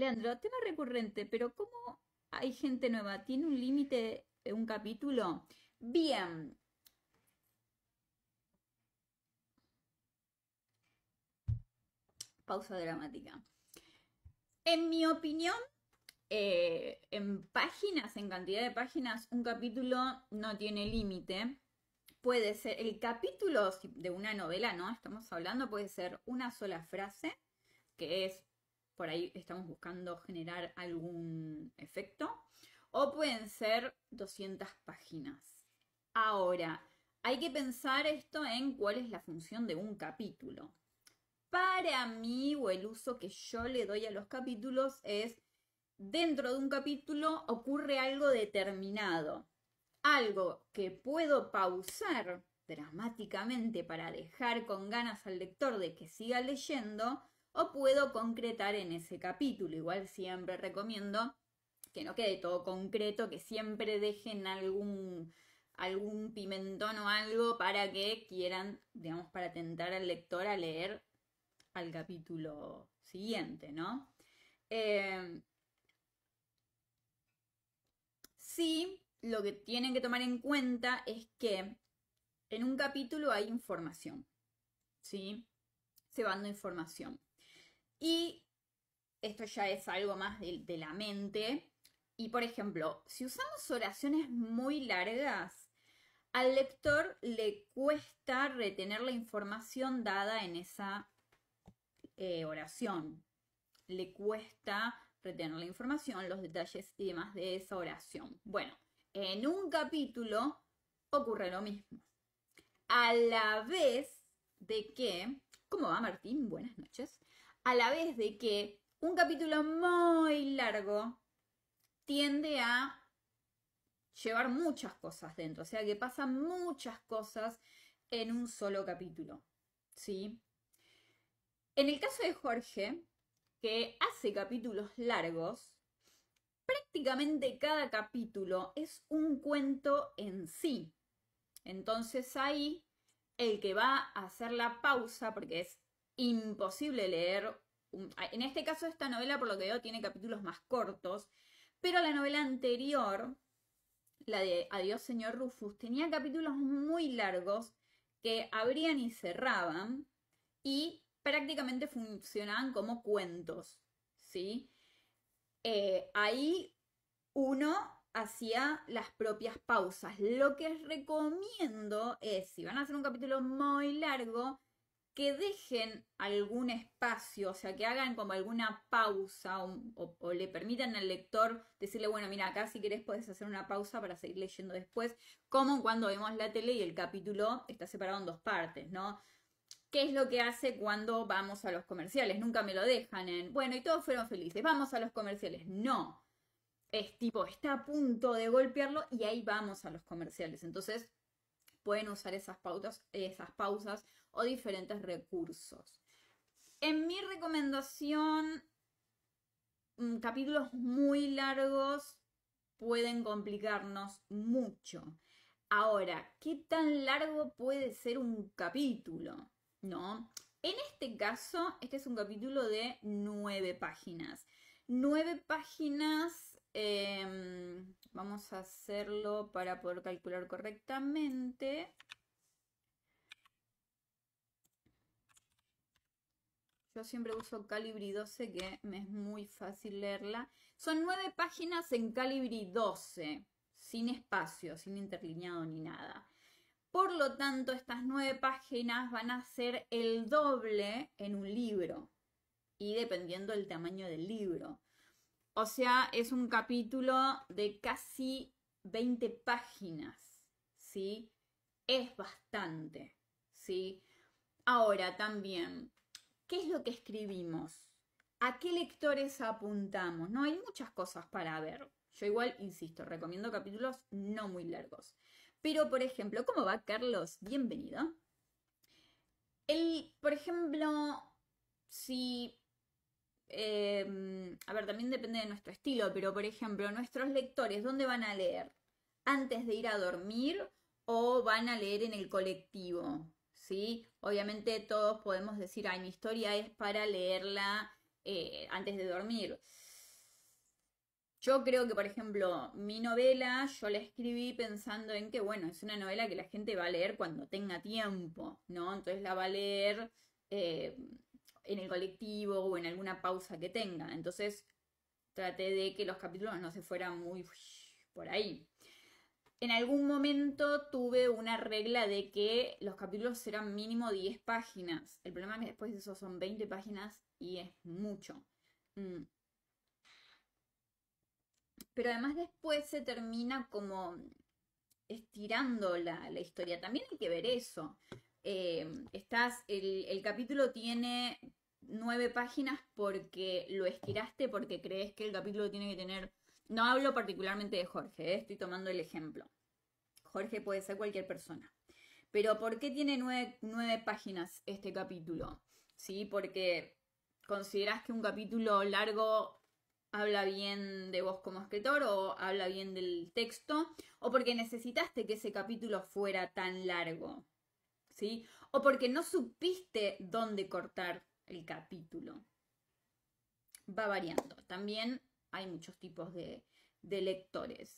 Leandro, tema recurrente, pero ¿cómo hay gente nueva? ¿Tiene un límite, eh, un capítulo? Bien. Pausa dramática. En mi opinión, eh, en páginas, en cantidad de páginas, un capítulo no tiene límite. Puede ser, el capítulo de una novela, ¿no? Estamos hablando, puede ser una sola frase, que es por ahí estamos buscando generar algún efecto, o pueden ser 200 páginas. Ahora, hay que pensar esto en cuál es la función de un capítulo. Para mí, o el uso que yo le doy a los capítulos es, dentro de un capítulo ocurre algo determinado, algo que puedo pausar dramáticamente para dejar con ganas al lector de que siga leyendo, o puedo concretar en ese capítulo. Igual siempre recomiendo que no quede todo concreto, que siempre dejen algún, pimentón o algo para que quieran, digamos, para tentar al lector a leer al capítulo siguiente, ¿no? Em, sí, lo que tienen que tomar en cuenta es que en un capítulo hay información, ¿sí? Se va dando información. Y esto ya es algo más de, la mente. Y por ejemplo, si usamos oraciones muy largas, al lector le cuesta retener la información dada en esa eh, oración. Le cuesta retener la información, los detalles y demás de esa oración. Bueno, en un capítulo ocurre lo mismo. A la vez de que, ¿cómo va Martín? Buenas noches a la vez de que un capítulo muy largo tiende a llevar muchas cosas dentro, o sea que pasan muchas cosas en un solo capítulo, ¿sí? En el caso de Jorge, que hace capítulos largos, prácticamente cada capítulo es un cuento en sí. Entonces ahí el que va a hacer la pausa, porque es imposible leer. En este caso, esta novela, por lo que veo, tiene capítulos más cortos, pero la novela anterior, la de Adiós, señor Rufus, tenía capítulos muy largos que abrían y cerraban y prácticamente funcionaban como cuentos, ¿sí? Eh, ahí uno hacía las propias pausas. Lo que recomiendo es, si van a hacer un capítulo muy largo, que dejen algún espacio, o sea, que hagan como alguna pausa o, le permitan al lector decirle, bueno, mira, acá si querés puedes hacer una pausa para seguir leyendo después, como cuando vemos la tele y el capítulo está separado en dos partes, ¿no? ¿Qué es lo que hace cuando vamos a los comerciales? Nunca me lo dejan en, bueno, y todos fueron felices, vamos a los comerciales. No, es tipo, está a punto de golpearlo y ahí vamos a los comerciales. Entonces, pueden usar esas, pautas, esas pausas o diferentes recursos. En mi recomendación, mm, capítulos muy largos pueden complicarnos mucho. Ahora, ¿qué tan largo puede ser un capítulo? ¿No? En este caso, este es un capítulo de nueve páginas. Nueve páginas em, Vamos a hacerlo para poder calcular correctamente. Yo siempre uso Calibri 12 que me es muy fácil leerla. Son nueve páginas en Calibri 12, sin espacio, sin interlineado ni nada. Por lo tanto, estas nueve páginas van a ser el doble en un libro. Y dependiendo del tamaño del libro. O sea, es un capítulo de casi 20 páginas, ¿sí? Es bastante, ¿sí? Ahora también, ¿qué es lo que escribimos? ¿A qué lectores apuntamos? No hay muchas cosas para ver. Yo igual, insisto, recomiendo capítulos no muy largos. Pero, por ejemplo, ¿cómo va Carlos? Bienvenido. El, por ejemplo, si Em, a ver, también depende de nuestro estilo, pero por ejemplo, nuestros lectores, ¿dónde van a leer? ¿Antes de ir a dormir o van a leer en el colectivo? ¿Sí? Obviamente todos podemos decir, ay, mi historia es para leerla eh, antes de dormir. Yo creo que, por ejemplo, mi novela yo la escribí pensando en que, bueno, es una novela que la gente va a leer cuando tenga tiempo, ¿no? Entonces la va a leer eh, en el colectivo o en alguna pausa que tenga. Entonces traté de que los capítulos no se fueran muy por ahí. En algún momento tuve una regla de que los capítulos eran mínimo 10 páginas. El problema es que después de eso son 20 páginas y es mucho. Mm. Pero además después se termina como estirando la, la historia. También hay que ver eso. Eh, estás, el, capítulo tiene nueve páginas porque lo estiraste, porque crees que el capítulo tiene que tener... No hablo particularmente de Jorge, eh, estoy tomando el ejemplo. Jorge puede ser cualquier persona. Pero ¿por qué tiene nueve, nueve páginas este capítulo? ¿Sí? Porque consideras que un capítulo largo habla bien de vos como escritor o habla bien del texto, o porque necesitaste que ese capítulo fuera tan largo. O porque no supiste dónde cortar el capítulo. Va variando. También hay muchos tipos de lectores.